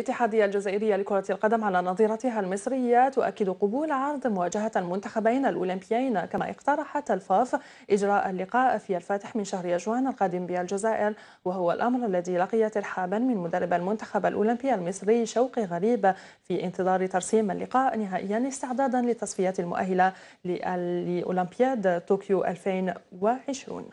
الاتحادية الجزائرية لكرة القدم على نظيرتها المصرية تؤكد قبول عرض مواجهة المنتخبين الأولمبيين كما اقترحت الفاف إجراء اللقاء في الفاتح من شهر يجوان القادم بالجزائر وهو الأمر الذي لقي ترحابا من مدرب المنتخب الأولمبي المصري شوقي غريب في انتظار ترسيم اللقاء نهائيا استعدادا للتصفية المؤهلة لأولمبياد طوكيو 2020